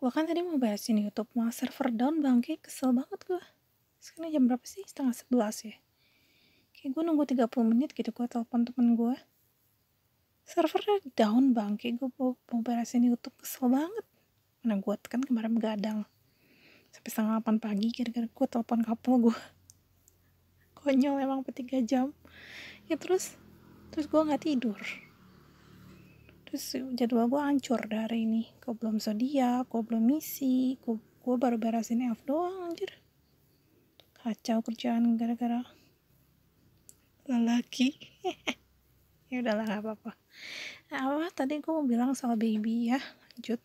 Gua kan tadi mau bahas beresin YouTube, mau server down bangke, kesel banget gua. Sekarang jam berapa sih? Setengah sebelas ya. Kayak gue nunggu 30 menit gitu gue telepon temen gue. Servernya down bangke, gue mau, mau beresin YouTube, kesel banget. Mana gue kan kemarin begadang. Sampai setengah 8 pagi, gara-gara gue telepon kapal gue. Konyol emang sampai 3 jam. Ya terus, terus gue gak tidur terus jadwal gue hancur dari ini gue belum sedia gue belum misi gue, gue baru beresin F doang anjir kacau kerjaan gara-gara lelaki ya udahlah gak apa-apa nah, apa tadi gue mau bilang soal baby ya lanjut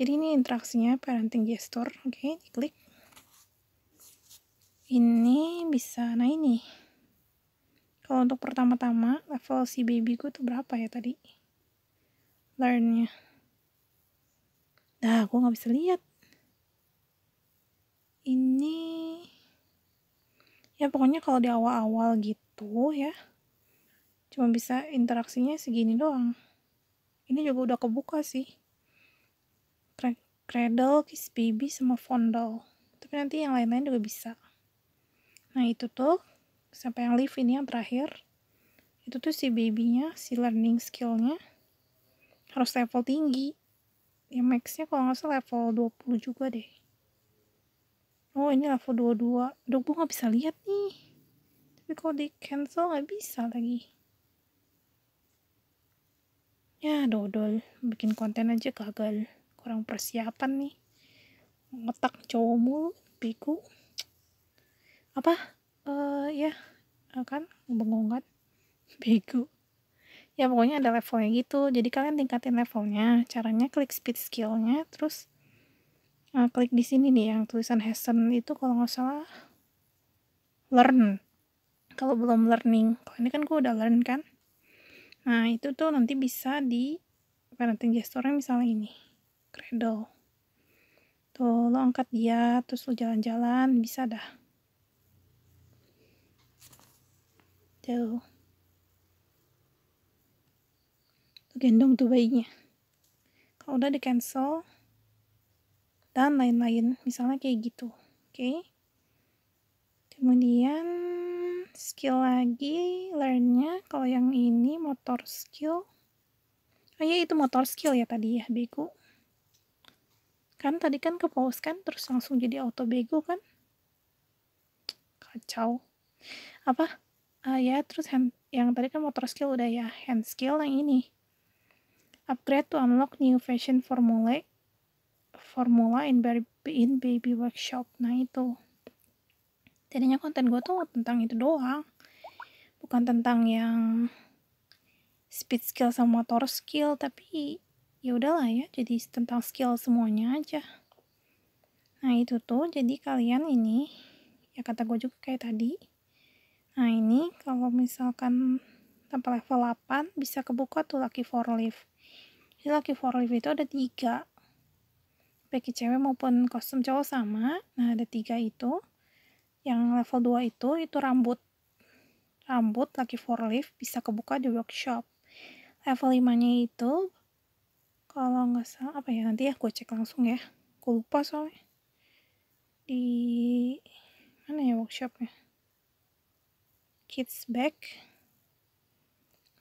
jadi ini interaksinya parenting gesture oke okay, klik ini bisa nah ini kalau untuk pertama-tama level si baby gue tuh berapa ya tadi Learnnya. Dah, aku nggak bisa lihat. Ini ya pokoknya kalau di awal-awal gitu ya cuma bisa interaksinya segini doang ini juga udah kebuka sih Cradle, Kiss Baby, sama Fondle tapi nanti yang lain-lain juga bisa nah itu tuh sampai yang live ini yang terakhir itu tuh si babynya si learning skillnya harus level tinggi ya maxnya kalau nggak salah level 20 juga deh oh ini level 22 aduh gue nggak bisa lihat nih tapi kalau di cancel nggak bisa lagi ya dodol bikin konten aja gagal kurang persiapan nih ngetak cowok mulu piku apa eh uh, ya kan bengong kan bego ya pokoknya ada levelnya gitu jadi kalian tingkatin levelnya caranya klik speed skillnya terus uh, klik di sini nih yang tulisan hasten itu kalau nggak salah learn kalau belum learning kalau ini kan gue udah learn kan nah itu tuh nanti bisa di parenting gesturnya misalnya ini cradle tuh lo angkat dia terus lo jalan-jalan bisa dah tuh gendong tuh bayinya kalau udah di cancel dan lain-lain misalnya kayak gitu oke okay? kemudian skill lagi learnnya kalau yang ini motor skill oh iya itu motor skill ya tadi ya bego kan tadi kan ke pause kan terus langsung jadi auto bego kan kacau apa Ah ya terus hand, yang tadi kan motor skill udah ya hand skill yang ini Upgrade to unlock new fashion formula formula in baby, in baby workshop. Nah itu. Tadinya konten gue tuh tentang itu doang. Bukan tentang yang speed skill sama motor skill, tapi ya udahlah ya, jadi tentang skill semuanya aja. Nah itu tuh, jadi kalian ini, ya kata gue juga kayak tadi, nah ini kalau misalkan tanpa level 8 bisa kebuka tuh Lucky for life jadi laki for life itu ada tiga bagi cewek maupun kostum cowok sama nah ada tiga itu yang level 2 itu itu rambut rambut laki for life bisa kebuka di workshop level 5 nya itu kalau nggak salah apa ya nanti ya gue cek langsung ya gue lupa soalnya di mana ya workshopnya kids back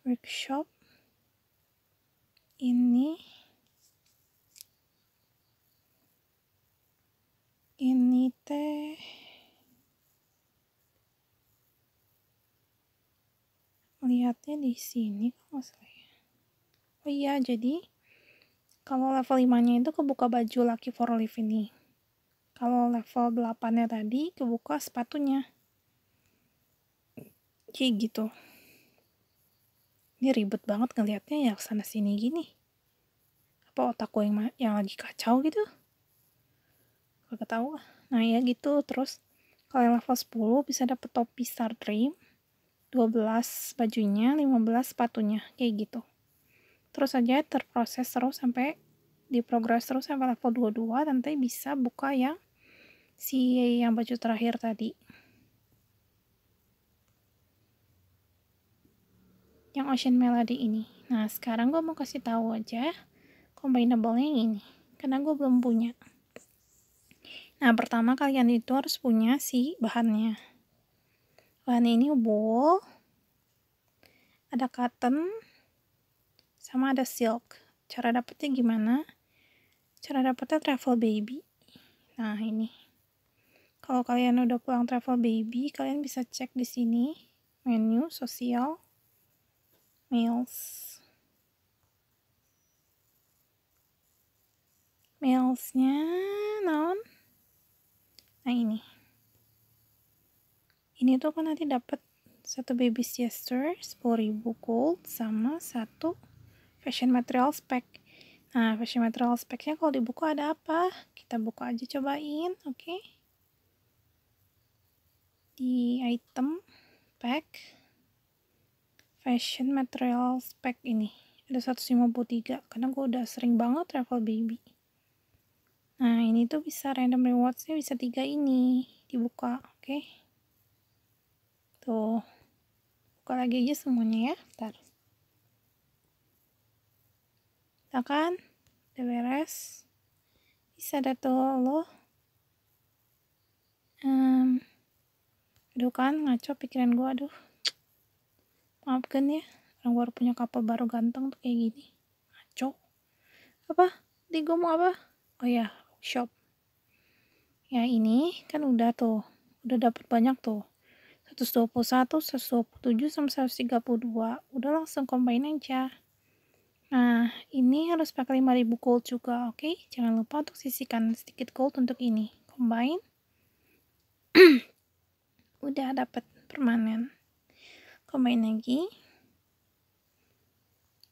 workshop ini ini teh lihatnya di sini kalau salah ya. Oh iya, jadi kalau level 5-nya itu kebuka baju laki for Life ini. Kalau level 8-nya tadi kebuka sepatunya. Kayak gitu. Ini ribet banget ngelihatnya ya sana sini gini. Apa otakku yang, yang lagi kacau gitu? Gak tau Nah ya gitu terus kalau level 10 bisa dapet topi Star Dream, 12 bajunya, 15 sepatunya, kayak gitu. Terus aja terproses terus sampai di progress terus sampai level 22 nanti bisa buka yang si yang baju terakhir tadi yang Ocean Melody ini. Nah, sekarang gue mau kasih tahu aja combinable-nya yang ini. Karena gue belum punya. Nah, pertama kalian itu harus punya si bahannya. Bahan ini wool, ada cotton, sama ada silk. Cara dapetnya gimana? Cara dapetnya travel baby. Nah, ini. Kalau kalian udah pulang travel baby, kalian bisa cek di sini menu sosial meals malesnya naon nah ini ini tuh aku nanti dapat satu baby sister 10.000 gold sama satu fashion material spec nah fashion material speknya kalau di buku ada apa kita buka aja cobain oke okay? di item pack fashion material spec ini ada 153 karena gue udah sering banget travel baby nah ini tuh bisa random rewardsnya bisa tiga ini dibuka oke okay? tuh buka lagi aja semuanya ya ntar kita kan udah beres bisa ada tuh lo um, aduh kan ngaco pikiran gue aduh maaf ya orang baru punya kapal baru ganteng tuh kayak gini ngaco apa di gue mau apa oh ya shop ya ini kan udah tuh udah dapat banyak tuh 121, 127, sama 132 udah langsung combine aja nah ini harus pakai 5000 gold juga oke okay? jangan lupa untuk sisihkan sedikit gold untuk ini combine udah dapat permanen Combine lagi.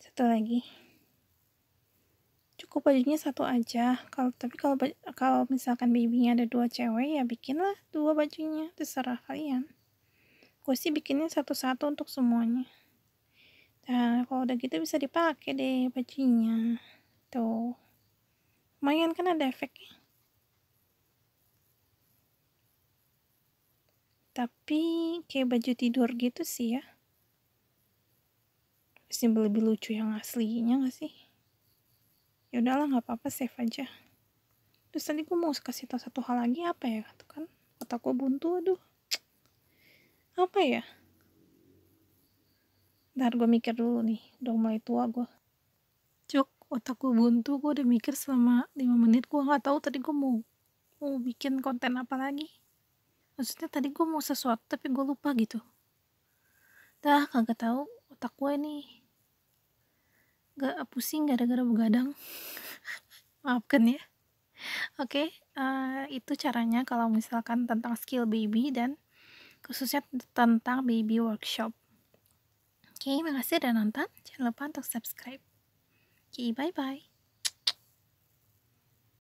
Satu lagi. Cukup bajunya satu aja. Kalau tapi kalau kalau misalkan babynya ada dua cewek ya bikinlah dua bajunya, terserah kalian. Gue sih bikinnya satu-satu untuk semuanya. Nah, kalau udah gitu bisa dipakai deh bajunya. Tuh. Lumayan kan ada efeknya. tapi kayak baju tidur gitu sih ya pasti lebih lucu yang aslinya gak sih ya udahlah nggak apa-apa save aja terus tadi gue mau kasih tau satu hal lagi apa ya tuh kan otak gue buntu aduh apa ya ntar gue mikir dulu nih udah mulai tua gue cuk otak gue buntu gue udah mikir selama 5 menit gue nggak tahu tadi gue mau mau bikin konten apa lagi maksudnya tadi gue mau sesuatu tapi gue lupa gitu dah kagak tahu otak gue ini gak pusing gara-gara begadang maafkan ya oke okay, uh, eh, itu caranya kalau misalkan tentang skill baby dan khususnya tentang baby workshop oke okay, makasih udah nonton jangan lupa untuk subscribe oke okay, bye bye